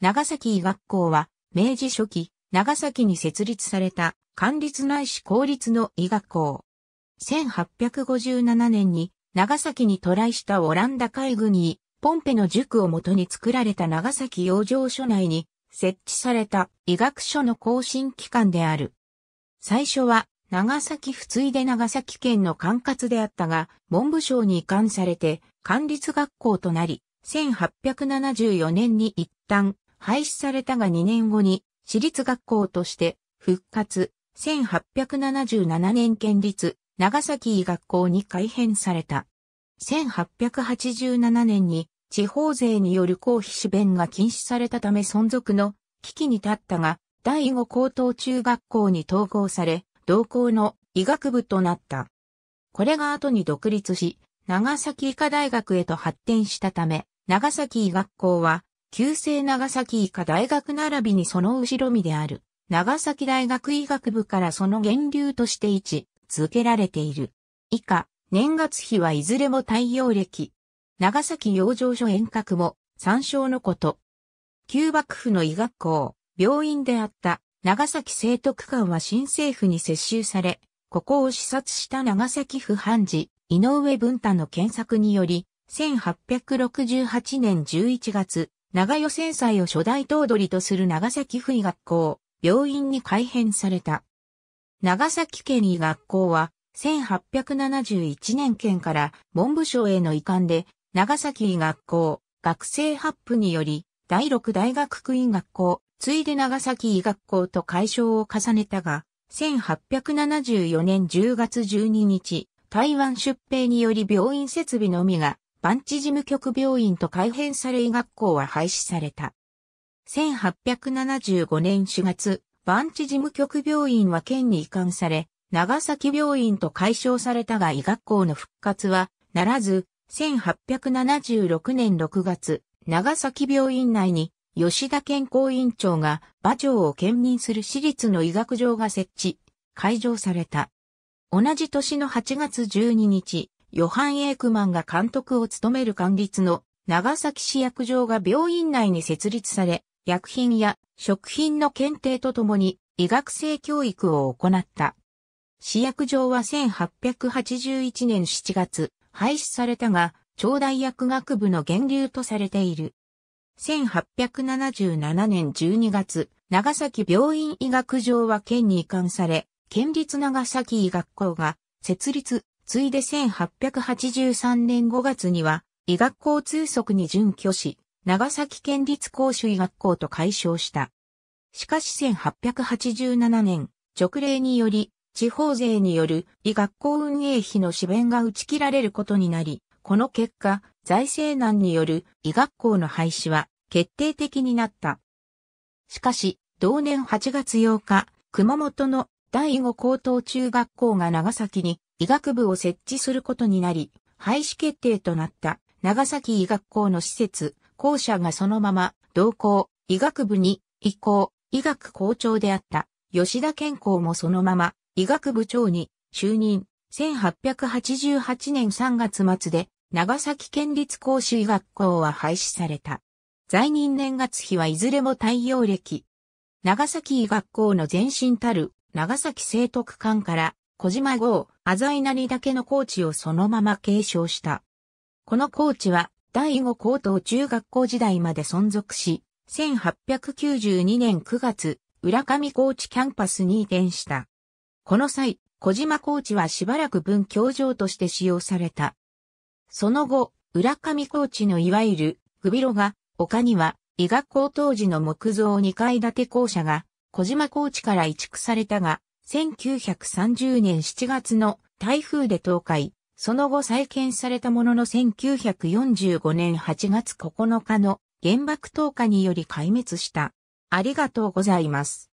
長崎医学校は、明治初期、長崎に設立された、官立内市公立の医学校。1857年に、長崎に渡来したオランダ海軍に、ポンペの塾をもとに作られた長崎養生所内に、設置された医学書の更新機関である。最初は、長崎普通で長崎県の管轄であったが、文部省に移管されて、管立学校となり、1874年に一旦廃止されたが2年後に、私立学校として復活、1877年県立長崎医学校に改編された。1887年に地方税による公費私弁が禁止されたため存続の危機に立ったが、第5高等中学校に統合され、同校の医学部となった。これが後に独立し、長崎医科大学へと発展したため、長崎医学校は旧制長崎医科大学並びにその後ろ身である、長崎大学医学部からその源流として位置、続けられている。以下、年月日はいずれも太陽暦。長崎養生所遠隔も、参照のこと。旧幕府の医学校、病院であった長崎生徒区間は新政府に接収され、ここを視察した長崎府判事、井上文太の検索により、1868年11月、長与戦災を初代頭取とする長崎府医学校、病院に改編された。長崎県医学校は、1871年県から文部省への移管で、長崎医学校、学生発布により、第6大学区医学校、ついで長崎医学校と解消を重ねたが、1874年10月12日、台湾出兵により病院設備のみが番地事務局病院と改編され医学校は廃止された。1875年4月、番地事務局病院は県に移管され、長崎病院と解消されたが医学校の復活はならず、1876年6月、長崎病院内に吉田健康院長が馬長を兼任する私立の医学場が設置、開場された。同じ年の8月12日、ヨハン・エイクマンが監督を務める管理の長崎市役場が病院内に設立され、薬品や食品の検定とともに医学生教育を行った。市役場は1881年7月廃止されたが、長大薬学部の源流とされている。1877年12月、長崎病院医学場は県に移管され、県立長崎医学校が設立、ついで1883年5月には、医学校通則に準拠し、長崎県立公主医学校と解消した。しかし1887年、直令により、地方税による医学校運営費の支弁が打ち切られることになり、この結果、財政難による医学校の廃止は決定的になった。しかし、同年8月8日、熊本の第5高等中学校が長崎に医学部を設置することになり、廃止決定となった長崎医学校の施設、校舎がそのまま同校、医学部に移行、医学校長であった吉田健康もそのまま医学部長に就任、1888年3月末で長崎県立講師医学校は廃止された。在任年月日はいずれも太陽暦。長崎医学校の前身たる長崎聖徳館から小島号、アザイナだけのコーチをそのまま継承した。このコーチは、第5高等中学校時代まで存続し、1892年9月、浦上コーチキャンパスに移転した。この際、小島コーチはしばらく文教場として使用された。その後、浦上コーチのいわゆる、グビロが、丘には、医学校当時の木造2階建て校舎が、小島コーチから移築されたが、1930年7月の台風で倒壊、その後再建されたものの1945年8月9日の原爆投下により壊滅した。ありがとうございます。